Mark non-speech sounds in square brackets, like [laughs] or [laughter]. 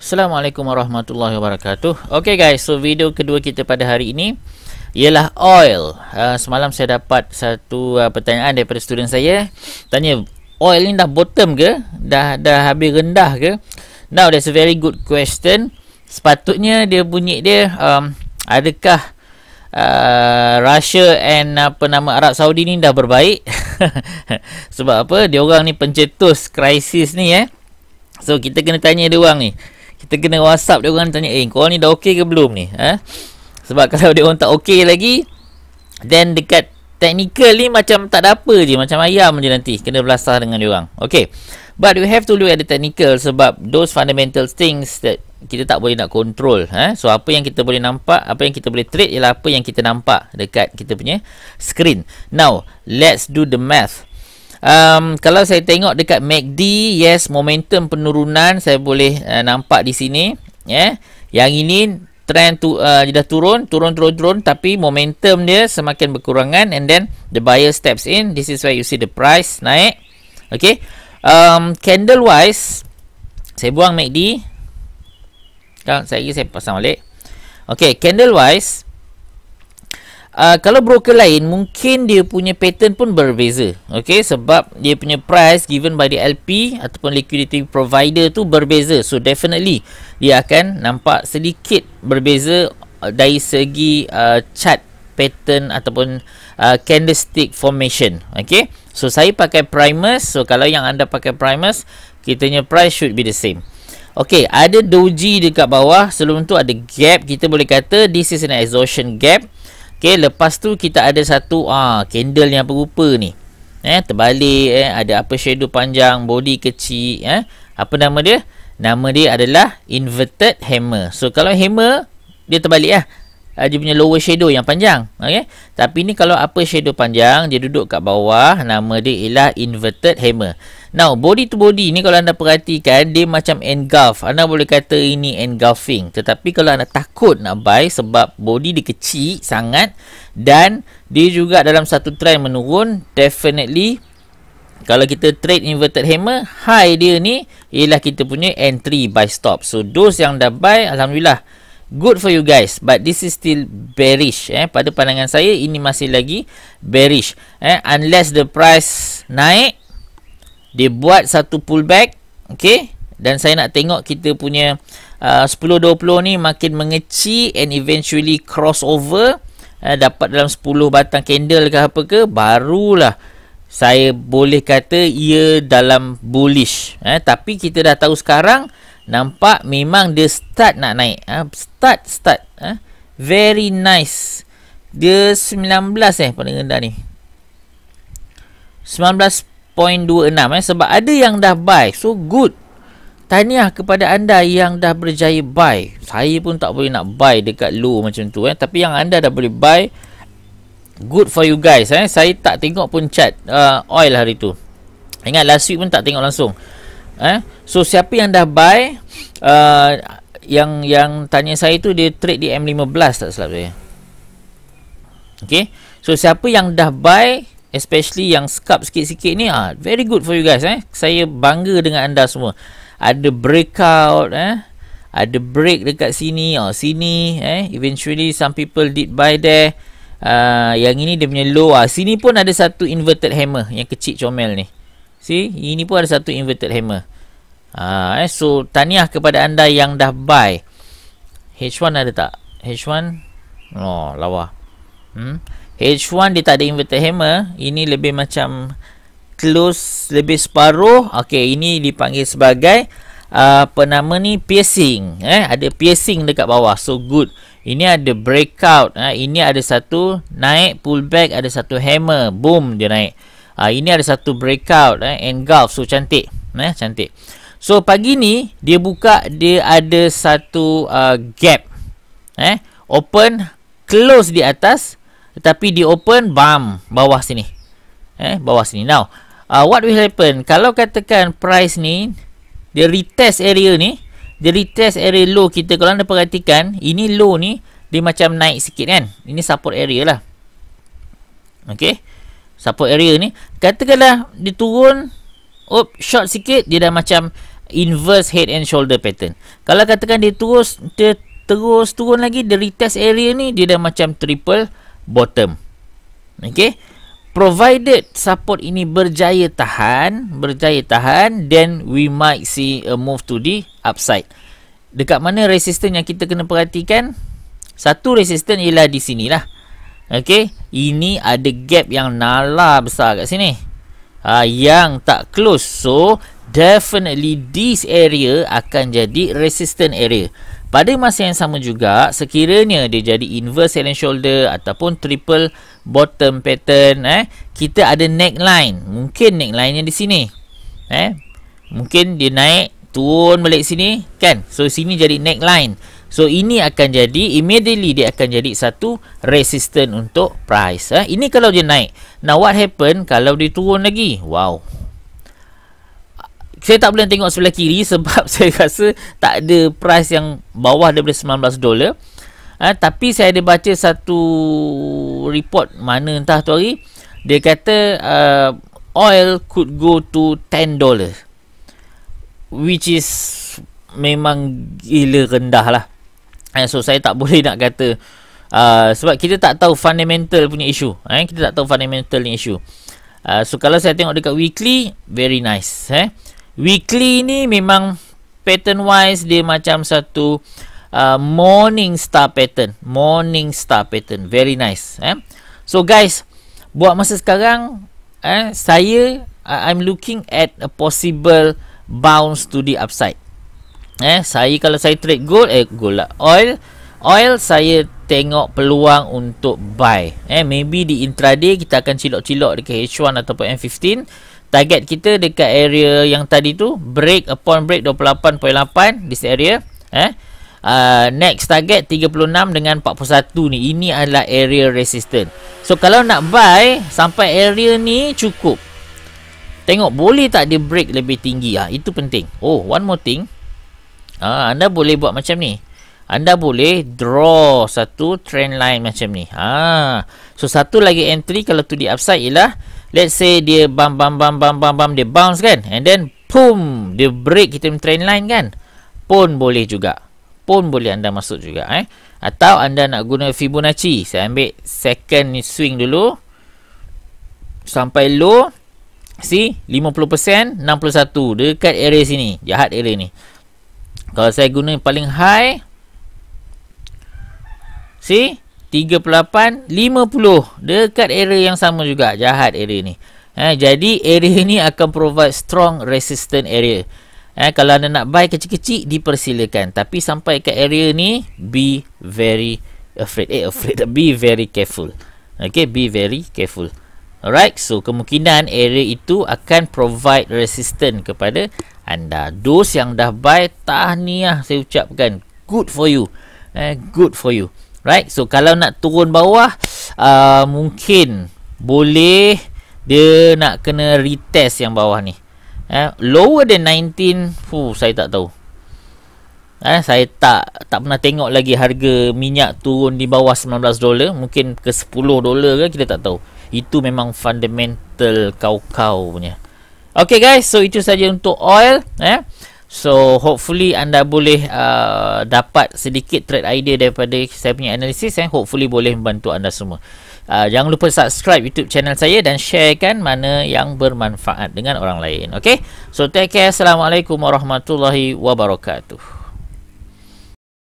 Assalamualaikum warahmatullahi wabarakatuh. Okay guys, so video kedua kita pada hari ini ialah oil. Uh, semalam saya dapat satu uh, pertanyaan daripada student saya tanya oil ni dah bottom ke? Dah dah habis rendah ke? Now that's a very good question. Sepatutnya dia bunyi dia um, adakah uh, Russia and apa nama Arab Saudi ni dah berbaik? [laughs] Sebab apa? Dia orang ni pencetus krisis ni eh. So kita kena tanya dia orang ni kita kena whatsapp dia orang tanya eh kau ni dah okey ke belum ni eh sebab [laughs] kalau dia orang tak okey lagi then dekat technical ni macam tak ada apa je macam ayam je nanti kena belasah dengan dia orang okey but we have to look at the technical sebab those fundamental things that kita tak boleh nak control eh? so apa yang kita boleh nampak apa yang kita boleh trade ialah apa yang kita nampak dekat kita punya screen now let's do the math um, kalau saya tengok dekat MACD, yes, momentum penurunan saya boleh uh, nampak di sini. Yeah. Yang ini trend tu, uh, dia dah turun, turun, turun, turun tapi momentum dia semakin berkurangan and then the buyer steps in. This is where you see the price naik. Okay. Um, candle wise, saya buang MACD. Kalau saya, saya pasang balik. Okay, candle wise, uh, kalau broker lain mungkin dia punya pattern pun berbeza okey sebab dia punya price given by the LP ataupun liquidity provider tu berbeza so definitely dia akan nampak sedikit berbeza ah, dari segi uh, chart pattern ataupun uh, candlestick formation okey so saya pakai primers so kalau yang anda pakai primers kitanya price should be the same Okey, ada doji dekat bawah. Sebelum tu ada gap. Kita boleh kata this is an exhaustion gap. Okey, lepas tu kita ada satu ah candle yang berupa ni. Eh, terbalik eh, ada apa shadow panjang, body kecil eh. Apa nama dia? Nama dia adalah inverted hammer. So kalau hammer dia terbalik lah. Eh. Dia punya lower shadow yang panjang. Okay. Tapi ni kalau apa shadow panjang, dia duduk kat bawah. Nama dia ialah inverted hammer. Now, body to body ni kalau anda perhatikan, dia macam engulf. Anda boleh kata ini engulfing. Tetapi kalau anda takut nak buy sebab body dia kecil sangat dan dia juga dalam satu trend menurun, definitely kalau kita trade inverted hammer, high dia ni ialah kita punya entry buy stop. So, those yang dah buy, Alhamdulillah, good for you guys. But this is still bearish. Eh. Pada pandangan saya, ini masih lagi bearish. Eh. Unless the price naik, dia buat satu pullback okay? dan saya nak tengok kita punya uh, 1020 ni makin mengecil and eventually crossover uh, dapat dalam 10 batang candle ke apa ke barulah saya boleh kata ia dalam bullish eh tapi kita dah tahu sekarang nampak memang dia start nak naik eh? start start eh? very nice dia 19 eh paling rendah ni 19 0.26 eh sebab ada yang dah buy. So good. Tahniah kepada anda yang dah berjaya buy. Saya pun tak boleh nak buy dekat low macam tu eh tapi yang anda dah boleh buy good for you guys eh. Saya tak tengok pun chat uh, oil hari tu. Ingat last week pun tak tengok langsung. Eh. So siapa yang dah buy uh, yang yang tanya saya tu dia trade di M15 tak salah dia Okay. So siapa yang dah buy especially yang scup sikit-sikit ni ah very good for you guys eh saya bangga dengan anda semua ada breakout eh ada break dekat sini oh sini eh eventually some people did buy there uh, yang ini dia punya low ah sini pun ada satu inverted hammer yang kecil comel ni see ini pun ada satu inverted hammer ah eh so tahniah kepada anda yang dah buy H1 ada tak H1 oh lawa hmm H1 dia tak ada inverted hammer Ini lebih macam Close lebih separuh Okay ini dipanggil sebagai Apa uh, nama ni piercing eh, Ada piercing dekat bawah So good Ini ada breakout eh, Ini ada satu naik pullback Ada satu hammer Boom dia naik uh, Ini ada satu breakout eh, Engulf So cantik eh, Cantik So pagi ni dia buka dia ada satu uh, gap. Eh, open close di atas, tetapi di open bam bawah sini eh bawah sini now uh, what will happen kalau katakan price ni dia retest area ni dia retest area low kita kalau anda perhatikan ini low ni dia macam naik sikit kan ini support area lah okay? support area ni katakanlah dia turun up short sikit dia dah macam inverse head and shoulder pattern kalau katakan dia terus dia terus turun lagi dia retest area ni dia dah macam triple bottom. Okay. Provided support ini berjaya tahan, berjaya tahan, then we might see a move to the upside. Dekat mana resistance yang kita kena perhatikan? Satu resistance ialah di sini lah. Okay. Ini ada gap yang nala besar kat sini. Ha, yang tak close. So, definitely this area akan jadi resistance area. Pada masa yang sama juga, sekiranya dia jadi inverse head and shoulder ataupun triple bottom pattern, eh, kita ada neckline. Mungkin neckline yang di sini. Eh. Mungkin dia naik, turun balik sini, kan? So, sini jadi neckline. So, ini akan jadi, immediately dia akan jadi satu resistance untuk price. Eh. Ini kalau dia naik. Now, what happen kalau dia turun lagi? Wow saya tak boleh tengok sebelah kiri [laughs] sebab [laughs] saya rasa tak ada price yang bawah daripada 19 dolar. Ha, tapi saya ada baca satu report mana entah tu hari. Dia kata uh, oil could go to 10 dollar. Which is memang gila rendah lah. Ha, so saya tak [laughs] boleh nak kata uh, sebab kita tak tahu fundamental punya isu. Ha, eh, kita tak tahu fundamental ni isu. Uh, so kalau saya tengok dekat weekly, very nice. Eh? weekly ni memang pattern wise dia macam satu uh, morning star pattern morning star pattern very nice eh so guys buat masa sekarang eh saya uh, I'm looking at a possible bounce to the upside eh saya kalau saya trade gold eh gold lah oil oil saya tengok peluang untuk buy eh maybe di intraday kita akan cilok-cilok dekat H1 ataupun M15 target kita dekat area yang tadi tu break upon break 28.8 di sini area eh uh, next target 36 dengan 41 ni ini adalah area resistance so kalau nak buy sampai area ni cukup tengok boleh tak dia break lebih tinggi ah itu penting oh one more thing ah uh, anda boleh buat macam ni anda boleh draw satu trend line macam ni ah so satu lagi entry kalau tu di upside ialah let's say dia bam bam bam bam bam bam dia bounce kan and then boom dia break kita punya trend line kan pun boleh juga pun boleh anda masuk juga eh atau anda nak guna Fibonacci saya ambil second swing dulu sampai low see 50% 61 dekat area sini jahat area ni kalau saya guna paling high see 38 50 dekat area yang sama juga jahat area ni eh jadi area ni akan provide strong resistant area eh kalau anda nak buy kecil-kecil dipersilakan tapi sampai ke area ni be very afraid eh afraid be very careful okay, be very careful alright so kemungkinan area itu akan provide resistant kepada anda dos yang dah buy tahniah saya ucapkan good for you eh good for you right so kalau nak turun bawah uh, mungkin boleh dia nak kena retest yang bawah ni eh lower than 19 fu saya tak tahu eh saya tak tak pernah tengok lagi harga minyak turun di bawah 19 dolar mungkin ke 10 dolar ke kita tak tahu itu memang fundamental kau-kau punya okey guys so itu saja untuk oil eh So hopefully anda boleh uh, dapat sedikit trade idea daripada saya punya analisis yang Hopefully boleh membantu anda semua uh, Jangan lupa subscribe YouTube channel saya dan sharekan mana yang bermanfaat dengan orang lain okay? So take care Assalamualaikum warahmatullahi wabarakatuh